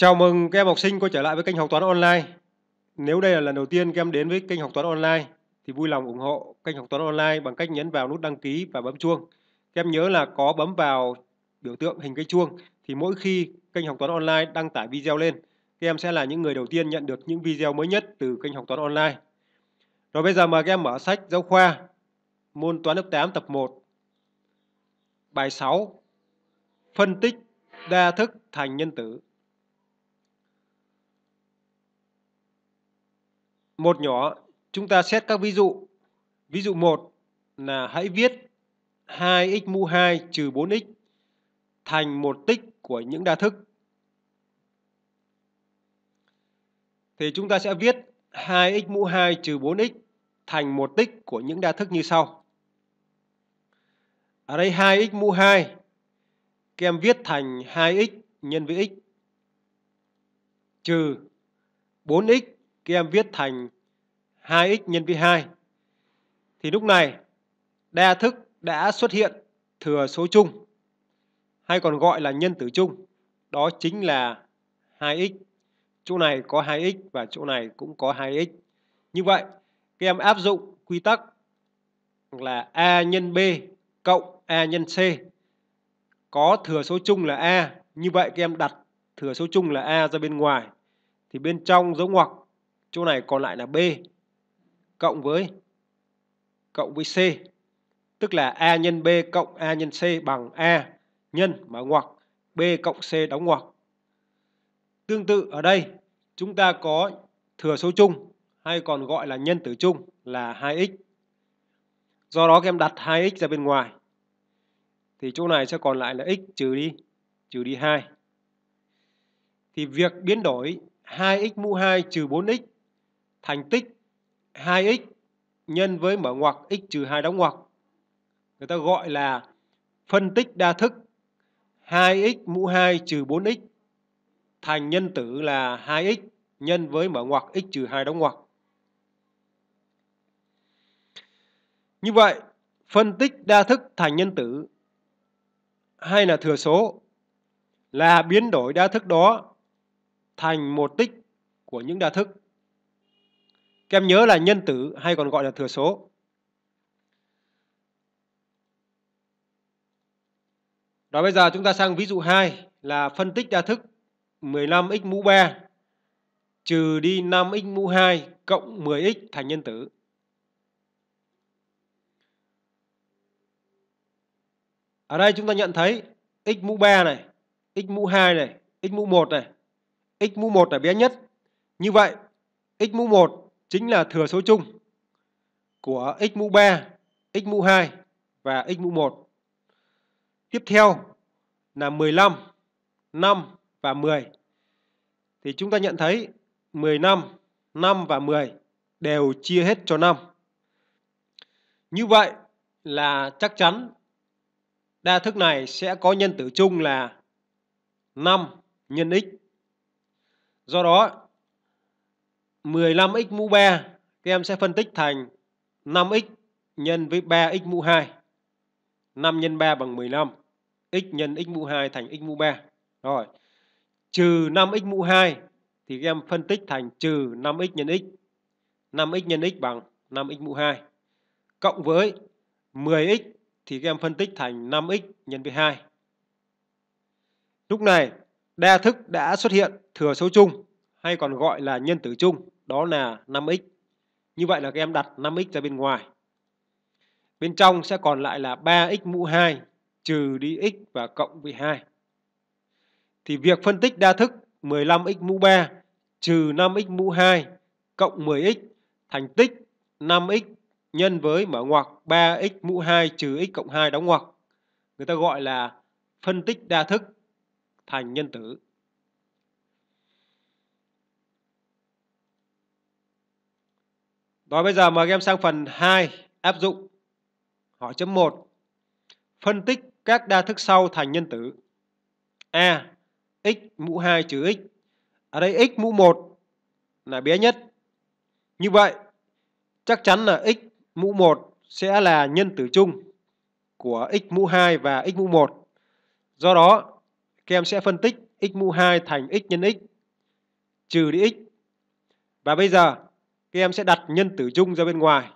Chào mừng các em học sinh quay trở lại với kênh học toán online. Nếu đây là lần đầu tiên các em đến với kênh học toán online thì vui lòng ủng hộ kênh học toán online bằng cách nhấn vào nút đăng ký và bấm chuông. Các em nhớ là có bấm vào biểu tượng hình cái chuông thì mỗi khi kênh học toán online đăng tải video lên, các em sẽ là những người đầu tiên nhận được những video mới nhất từ kênh học toán online. Rồi bây giờ mời các em mở sách giáo khoa môn toán lớp 8 tập 1. Bài 6: Phân tích đa thức thành nhân tử. Một nhỏ, chúng ta xét các ví dụ. Ví dụ một là hãy viết 2x mũ 2 trừ 4x thành một tích của những đa thức. Thì chúng ta sẽ viết 2x mũ 2 trừ 4x thành một tích của những đa thức như sau. Ở đây 2x mũ 2 các em viết thành 2x nhân với x trừ 4x khi em viết thành 2x nhân với 2 thì lúc này đa thức đã xuất hiện thừa số chung hay còn gọi là nhân tử chung đó chính là 2x chỗ này có 2x và chỗ này cũng có 2x như vậy các em áp dụng quy tắc là a nhân b cộng a nhân c có thừa số chung là a như vậy các em đặt thừa số chung là a ra bên ngoài thì bên trong dấu ngoặc chỗ này còn lại là b cộng với cộng với c tức là a nhân b cộng a nhân c bằng a nhân mở ngoặc b cộng c đóng ngoặc tương tự ở đây chúng ta có thừa số chung hay còn gọi là nhân tử chung là 2x do đó các em đặt 2x ra bên ngoài thì chỗ này sẽ còn lại là x trừ đi trừ đi 2 thì việc biến đổi 2x mũ 2 trừ 4x thành tích 2x nhân với mở ngoặc x trừ 2 đóng ngoặc. Người ta gọi là phân tích đa thức 2x mũ 2 trừ 4x thành nhân tử là 2x nhân với mở ngoặc x trừ 2 đóng ngoặc. Như vậy, phân tích đa thức thành nhân tử hay là thừa số là biến đổi đa thức đó thành một tích của những đa thức. Các em nhớ là nhân tử hay còn gọi là thừa số. Đó bây giờ chúng ta sang ví dụ 2 là phân tích đa thức 15x mũ 3 trừ đi 5x mũ 2 cộng 10x thành nhân tử. Ở đây chúng ta nhận thấy x mũ 3 này, x mũ 2 này, x mũ 1 này, x mũ 1 là bé nhất. Như vậy, x mũ 1 chính là thừa số chung của x mũ 3, x mũ 2 và x mũ 1. Tiếp theo là 15, 5 và 10. Thì chúng ta nhận thấy 15, 5 và 10 đều chia hết cho 5. Như vậy là chắc chắn đa thức này sẽ có nhân tử chung là 5 nhân x. Do đó 15x mũ 3 các em sẽ phân tích thành 5x nhân với 3x mũ 2. 5 nhân 3 bằng 15. x nhân x mũ 2 thành x mũ 3. Rồi. Trừ 5x mũ 2 thì các em phân tích thành trừ 5x nhân x. 5x nhân x bằng 5x mũ 2. Cộng với 10x thì các em phân tích thành 5x nhân với 2. Lúc này, đa thức đã xuất hiện thừa số chung hay còn gọi là nhân tử chung, đó là 5x. Như vậy là các em đặt 5x ra bên ngoài. Bên trong sẽ còn lại là 3x mũ 2 trừ đi x và cộng với 2. Thì việc phân tích đa thức 15x mũ 3 trừ 5x mũ 2 cộng 10x thành tích 5x nhân với mở ngoặc 3x mũ 2 trừ x cộng 2 đóng ngoặc. Người ta gọi là phân tích đa thức thành nhân tử. Rồi bây giờ mời các em sang phần 2 áp dụng. Hỏi chấm 1. Phân tích các đa thức sau thành nhân tử. A. x mũ 2 trừ x. Ở đây x mũ 1 là bé nhất. Như vậy, chắc chắn là x mũ 1 sẽ là nhân tử chung của x mũ 2 và x mũ 1. Do đó, các em sẽ phân tích x mũ 2 thành x nhân x trừ đi x. Và bây giờ các em sẽ đặt nhân tử dung ra bên ngoài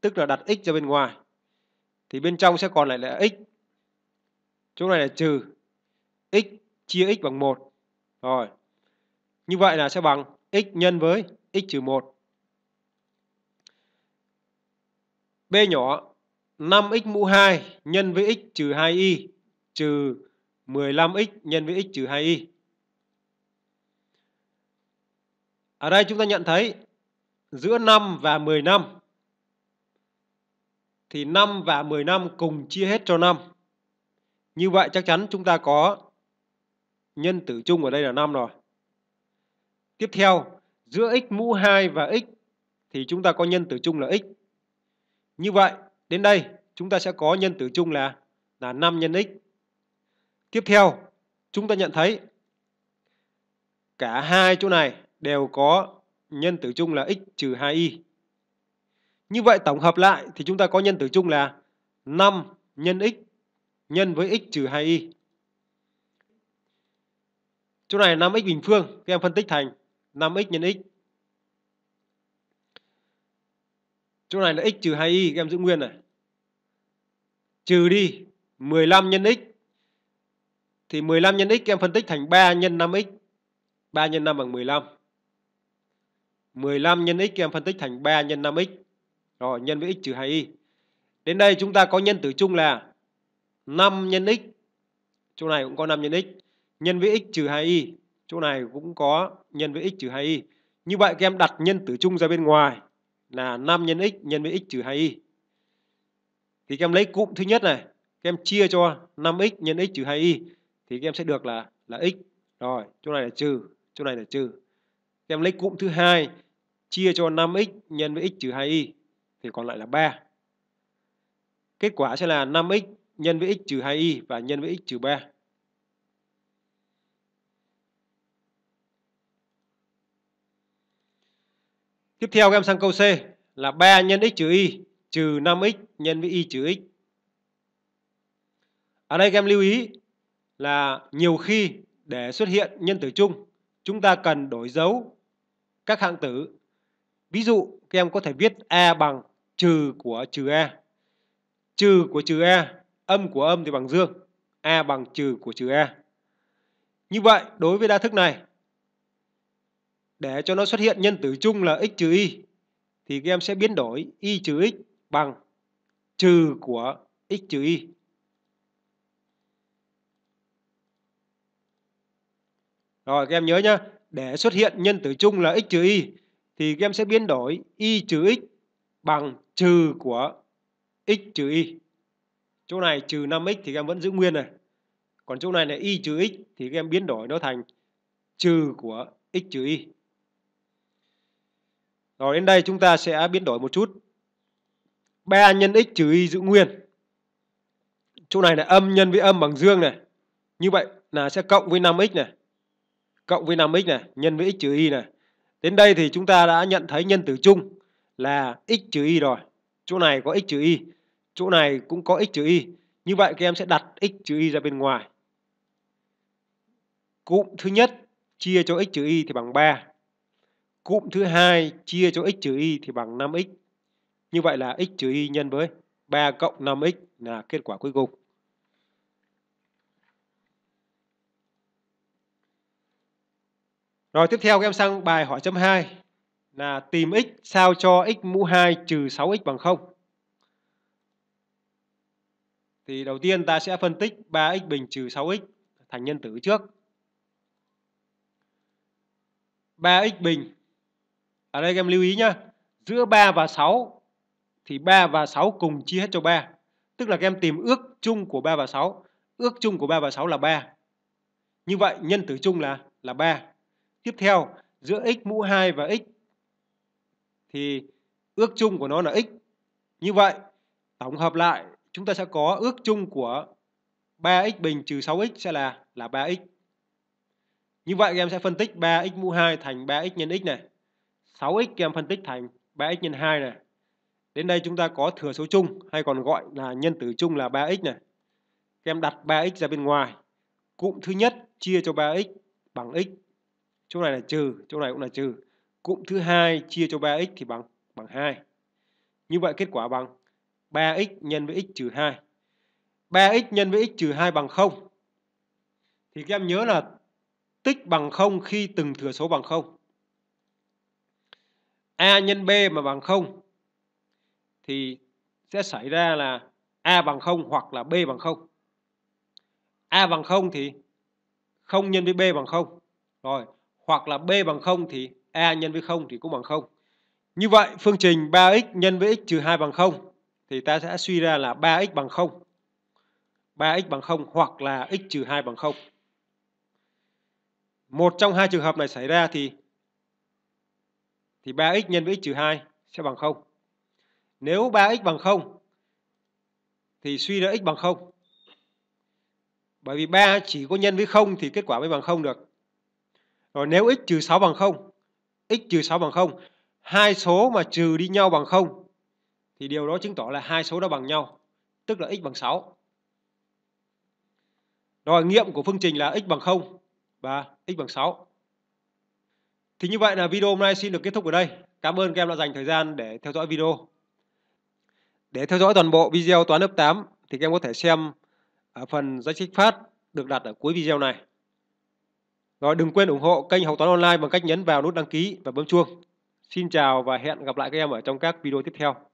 tức là đặt x ra bên ngoài thì bên trong sẽ còn lại là x chỗ này là trừ x chia x bằng 1 rồi như vậy là sẽ bằng x nhân với x trừ 1 b nhỏ 5x mũ 2 nhân với x trừ 2y trừ 15x nhân với x trừ 2y ở đây chúng ta nhận thấy giữa 5 và 10 năm thì 5 và 10 năm cùng chia hết cho 5. Như vậy chắc chắn chúng ta có nhân tử chung ở đây là 5 rồi. Tiếp theo, giữa x mũ 2 và x thì chúng ta có nhân tử chung là x. Như vậy, đến đây chúng ta sẽ có nhân tử chung là là 5 nhân x. Tiếp theo, chúng ta nhận thấy cả hai chỗ này đều có nhân tử chung là x trừ 2y. Như vậy tổng hợp lại thì chúng ta có nhân tử chung là 5 nhân x nhân với x trừ 2y. Chỗ này 5x bình phương, các em phân tích thành 5x nhân x. Chỗ này là x trừ 2y, các em giữ nguyên này. Trừ đi 15 nhân x. Thì 15 nhân x các em phân tích thành 3 nhân 5x. 3 nhân 5 bằng 15. 15 nhân x em phân tích thành 3 nhân 5x. Rồi nhân với x trừ 2y. Đến đây chúng ta có nhân tử chung là 5 nhân x. Chỗ này cũng có 5 nhân x. Nhân với x trừ 2y. Chỗ này cũng có nhân với x trừ 2y. Như vậy các em đặt nhân tử chung ra bên ngoài là 5 nhân x nhân với x trừ 2y. Thì các em lấy cụm thứ nhất này, các em chia cho 5x nhân x trừ 2y thì các em sẽ được là là x. Rồi, chỗ này là trừ, chỗ này là trừ. Các em lấy cụm thứ hai chia cho 5x nhân với x trừ 2y thì còn lại là 3. Kết quả sẽ là 5x nhân với x trừ 2y và nhân với x trừ 3. Tiếp theo các em sang câu C là 3 nhân x trừ y trừ 5x nhân với y trừ x. Ở đây các em lưu ý là nhiều khi để xuất hiện nhân tử chung, chúng ta cần đổi dấu các hạng tử Ví dụ các em có thể viết A bằng trừ của trừ A. Trừ của trừ A, âm của âm thì bằng dương. A bằng trừ của trừ A. Như vậy đối với đa thức này để cho nó xuất hiện nhân tử chung là x trừ y thì các em sẽ biến đổi y trừ x bằng trừ của x trừ y. Rồi các em nhớ nhá, để xuất hiện nhân tử chung là x trừ y thì các em sẽ biến đổi y trừ x bằng trừ của x trừ y. Chỗ này trừ 5x thì các em vẫn giữ nguyên này. Còn chỗ này là y trừ x thì các em biến đổi nó thành trừ của x trừ y. Rồi đến đây chúng ta sẽ biến đổi một chút. 3 nhân x trừ y giữ nguyên. Chỗ này là âm nhân với âm bằng dương này. Như vậy là sẽ cộng với 5x này. Cộng với 5x này. Nhân với x trừ y này. Đến đây thì chúng ta đã nhận thấy nhân tử chung là x trừ y rồi. Chỗ này có x trừ y, chỗ này cũng có x trừ y. Như vậy các em sẽ đặt x trừ y ra bên ngoài. Cụm thứ nhất chia cho x trừ y thì bằng 3. Cụm thứ hai chia cho x trừ y thì bằng 5x. Như vậy là x trừ y nhân với 3 cộng 5x là kết quả cuối cùng. Rồi tiếp theo các em sang bài hỏi chấm 2 là tìm x sao cho x mũ 2 trừ 6x bằng 0. Thì đầu tiên ta sẽ phân tích 3x bình trừ 6x thành nhân tử trước. 3x bình. Ở đây các em lưu ý nhá. Giữa 3 và 6 thì 3 và 6 cùng chia hết cho 3. Tức là các em tìm ước chung của 3 và 6. Ước chung của 3 và 6 là 3. Như vậy nhân tử chung là là 3 tiếp theo giữa x mũ 2 và x thì ước chung của nó là x. Như vậy, tổng hợp lại chúng ta sẽ có ước chung của 3x bình trừ 6x sẽ là là 3x. Như vậy các em sẽ phân tích 3x mũ 2 thành 3x nhân x này. 6x các em phân tích thành 3x nhân 2 này. Đến đây chúng ta có thừa số chung hay còn gọi là nhân tử chung là 3x này. Các em đặt 3x ra bên ngoài. Cụm thứ nhất chia cho 3x bằng x chỗ này là trừ chỗ này cũng là trừ cụm thứ hai chia cho 3x thì bằng bằng 2 như vậy kết quả bằng 3x nhân với x trừ 2 3x nhân với x trừ 2 bằng 0 thì các em nhớ là tích bằng 0 khi từng thừa số bằng 0 a nhân b mà bằng 0 thì sẽ xảy ra là a bằng 0 hoặc là b bằng 0 a bằng 0 thì 0 nhân với b bằng 0 rồi hoặc là b bằng 0 thì a nhân với 0 thì cũng bằng 0. Như vậy phương trình 3x nhân với x trừ 2 bằng 0 thì ta sẽ suy ra là 3x bằng 0. 3x bằng 0 hoặc là x trừ 2 bằng 0. Một trong hai trường hợp này xảy ra thì thì 3x nhân với x trừ 2 sẽ bằng 0. Nếu 3x bằng 0 thì suy ra x bằng 0. Bởi vì 3 chỉ có nhân với 0 thì kết quả mới bằng 0 được. Rồi nếu x trừ 6 bằng 0, x trừ 6 bằng 0, hai số mà trừ đi nhau bằng 0 thì điều đó chứng tỏ là hai số đó bằng nhau, tức là x bằng 6. Rồi nghiệm của phương trình là x bằng 0 và x bằng 6. Thì như vậy là video hôm nay xin được kết thúc ở đây. Cảm ơn các em đã dành thời gian để theo dõi video. Để theo dõi toàn bộ video toán lớp 8 thì các em có thể xem ở à, phần danh sách phát được đặt ở cuối video này. Rồi đừng quên ủng hộ kênh Học Toán Online bằng cách nhấn vào nút đăng ký và bấm chuông. Xin chào và hẹn gặp lại các em ở trong các video tiếp theo.